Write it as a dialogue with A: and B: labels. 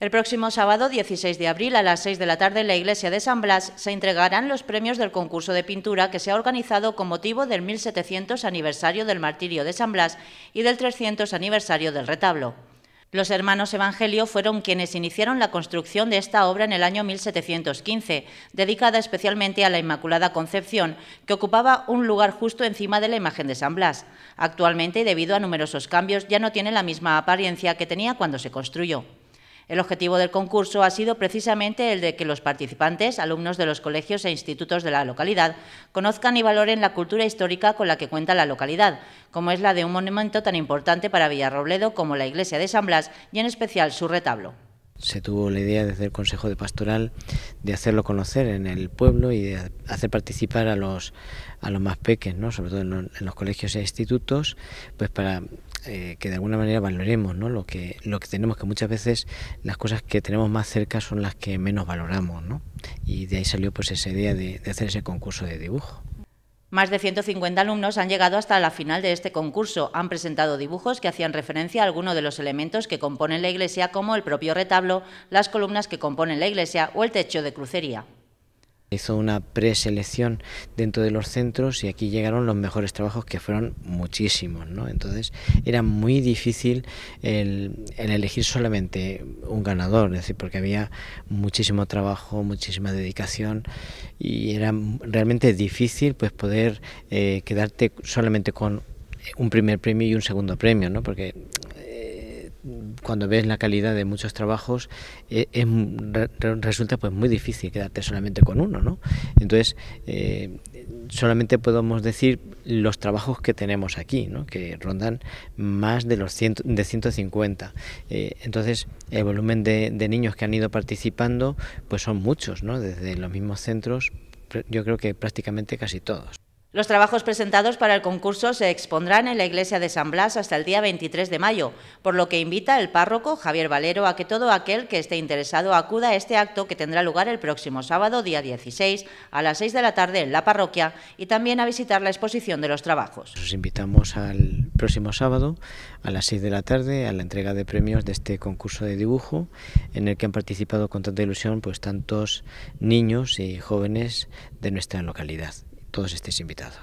A: El próximo sábado 16 de abril a las 6 de la tarde en la iglesia de San Blas se entregarán los premios del concurso de pintura que se ha organizado con motivo del 1700 aniversario del martirio de San Blas y del 300 aniversario del retablo. Los hermanos Evangelio fueron quienes iniciaron la construcción de esta obra en el año 1715, dedicada especialmente a la Inmaculada Concepción, que ocupaba un lugar justo encima de la imagen de San Blas. Actualmente, debido a numerosos cambios, ya no tiene la misma apariencia que tenía cuando se construyó. El objetivo del concurso ha sido precisamente el de que los participantes, alumnos de los colegios e institutos de la localidad, conozcan y valoren la cultura histórica con la que cuenta la localidad, como es la de un monumento tan importante para Villarrobledo como la iglesia de San Blas y en especial su retablo
B: se tuvo la idea desde el Consejo de Pastoral de hacerlo conocer en el pueblo y de hacer participar a los, a los más pequeños, ¿no? sobre todo en los, colegios e institutos, pues para eh, que de alguna manera valoremos ¿no? lo, que, lo que tenemos, que muchas veces las cosas que tenemos más cerca son las que menos valoramos. ¿no? Y de ahí salió pues esa idea de hacer ese concurso de dibujo.
A: Más de 150 alumnos han llegado hasta la final de este concurso. Han presentado dibujos que hacían referencia a algunos de los elementos que componen la iglesia, como el propio retablo, las columnas que componen la iglesia o el techo de crucería
B: hizo una preselección dentro de los centros y aquí llegaron los mejores trabajos que fueron muchísimos, ¿no? Entonces era muy difícil el, elegir solamente un ganador, es decir, porque había muchísimo trabajo, muchísima dedicación y era realmente difícil pues poder eh, quedarte solamente con un primer premio y un segundo premio, ¿no? Porque cuando ves la calidad de muchos trabajos, eh, resulta pues muy difícil quedarte solamente con uno, ¿no? Entonces, eh, solamente podemos decir los trabajos que tenemos aquí, ¿no? que rondan más de los ciento, de 150. Eh, entonces, el volumen de, niños que han ido participando, pues son muchos, ¿no? Desde los mismos centros, yo creo que prácticamente casi todos.
A: Los trabajos presentados para el concurso se expondrán en la iglesia de San Blas hasta el día 23 de mayo, por lo que invita el párroco Javier Valero a que todo aquel que esté interesado acuda a este acto que tendrá lugar el próximo sábado, día 16, a las 6 de la tarde en la parroquia y también a visitar la exposición de los trabajos.
B: Os invitamos al próximo sábado a las 6 de la tarde a la entrega de premios de este concurso de dibujo en el que han participado con tanta ilusión pues tantos niños y jóvenes de nuestra localidad todos estéis invitados.